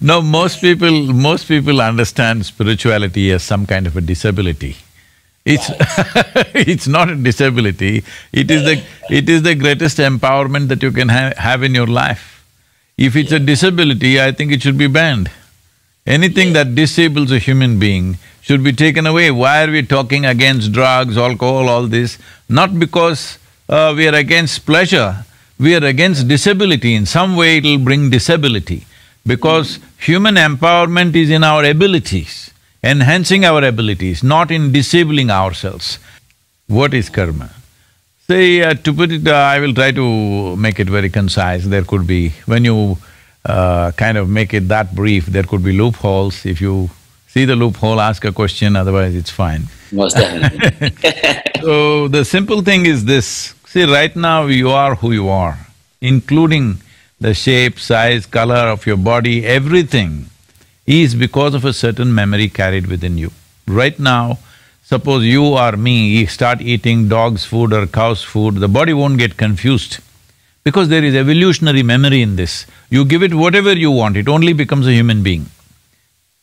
No, most people… most people understand spirituality as some kind of a disability. It's it's not a disability, it is the… it is the greatest empowerment that you can ha have in your life. If it's a disability, I think it should be banned. Anything that disables a human being should be taken away. Why are we talking against drugs, alcohol, all this? Not because uh, we are against pleasure, we are against disability. In some way it'll bring disability because human empowerment is in our abilities, enhancing our abilities, not in disabling ourselves. What is karma? Say, uh, to put it, uh, I will try to make it very concise, there could be… when you uh, kind of make it that brief, there could be loopholes. If you see the loophole, ask a question, otherwise it's fine. Most definitely So, the simple thing is this, see right now you are who you are, including the shape, size, color of your body, everything is because of a certain memory carried within you. Right now, suppose you or me start eating dog's food or cow's food, the body won't get confused because there is evolutionary memory in this. You give it whatever you want, it only becomes a human being,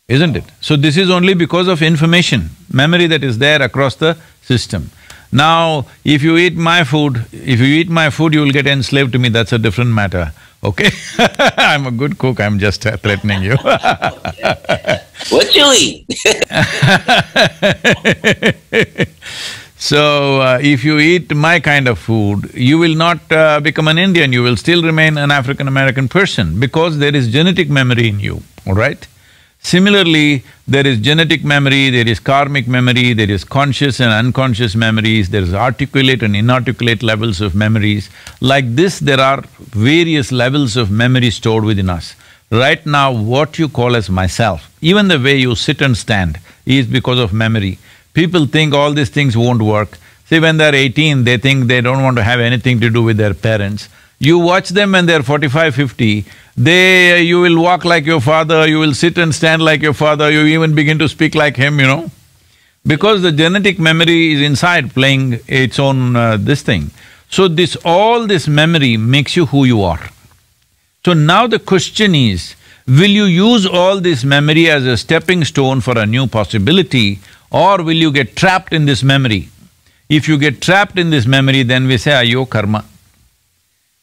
isn't it? So this is only because of information, memory that is there across the system. Now, if you eat my food, if you eat my food, you will get enslaved to me, that's a different matter. Okay, I'm a good cook. I'm just threatening you. what you eat? so, uh, if you eat my kind of food, you will not uh, become an Indian. You will still remain an African American person because there is genetic memory in you. All right. Similarly, there is genetic memory, there is karmic memory, there is conscious and unconscious memories, there is articulate and inarticulate levels of memories. Like this, there are various levels of memory stored within us. Right now, what you call as myself, even the way you sit and stand is because of memory. People think all these things won't work. See, when they're eighteen, they think they don't want to have anything to do with their parents. You watch them when they're 45, 50, they… you will walk like your father, you will sit and stand like your father, you even begin to speak like him, you know. Because the genetic memory is inside playing its own uh, this thing. So this… all this memory makes you who you are. So now the question is, will you use all this memory as a stepping stone for a new possibility or will you get trapped in this memory? If you get trapped in this memory, then we say, ayo karma.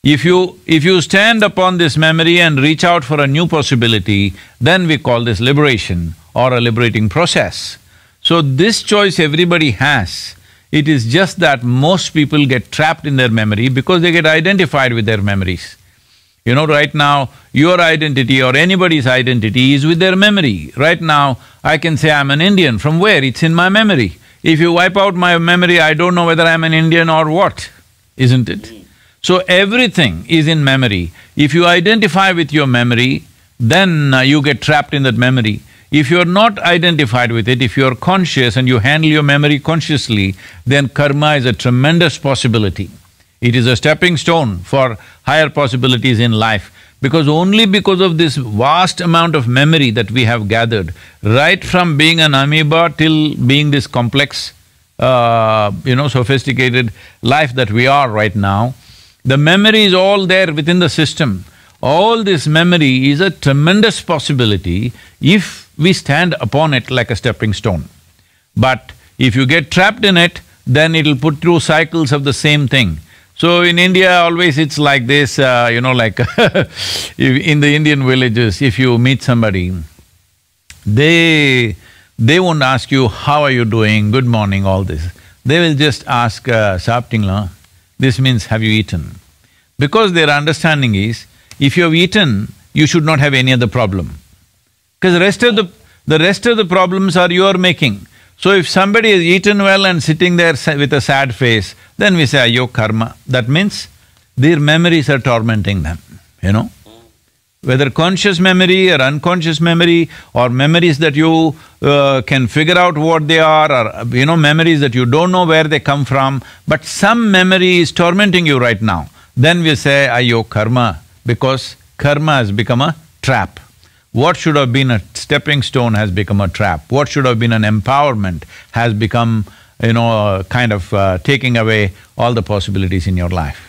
If you… if you stand upon this memory and reach out for a new possibility, then we call this liberation or a liberating process. So this choice everybody has. It is just that most people get trapped in their memory because they get identified with their memories. You know, right now, your identity or anybody's identity is with their memory. Right now, I can say I'm an Indian. From where? It's in my memory. If you wipe out my memory, I don't know whether I'm an Indian or what, isn't it? So everything is in memory. If you identify with your memory, then uh, you get trapped in that memory. If you're not identified with it, if you're conscious and you handle your memory consciously, then karma is a tremendous possibility. It is a stepping stone for higher possibilities in life because only because of this vast amount of memory that we have gathered, right from being an amoeba till being this complex, uh, you know, sophisticated life that we are right now, the memory is all there within the system. All this memory is a tremendous possibility if we stand upon it like a stepping stone. But if you get trapped in it, then it'll put through cycles of the same thing. So in India, always it's like this, uh, you know, like in the Indian villages, if you meet somebody, they… they won't ask you, how are you doing, good morning, all this. They will just ask, uh, this means, have you eaten? Because their understanding is, if you have eaten, you should not have any other problem. Because the rest of the… the rest of the problems are your making. So if somebody has eaten well and sitting there with a sad face, then we say, ayo karma. That means their memories are tormenting them, you know whether conscious memory or unconscious memory or memories that you uh, can figure out what they are or you know memories that you don't know where they come from but some memory is tormenting you right now then we say ayo karma because karma has become a trap what should have been a stepping stone has become a trap what should have been an empowerment has become you know kind of uh, taking away all the possibilities in your life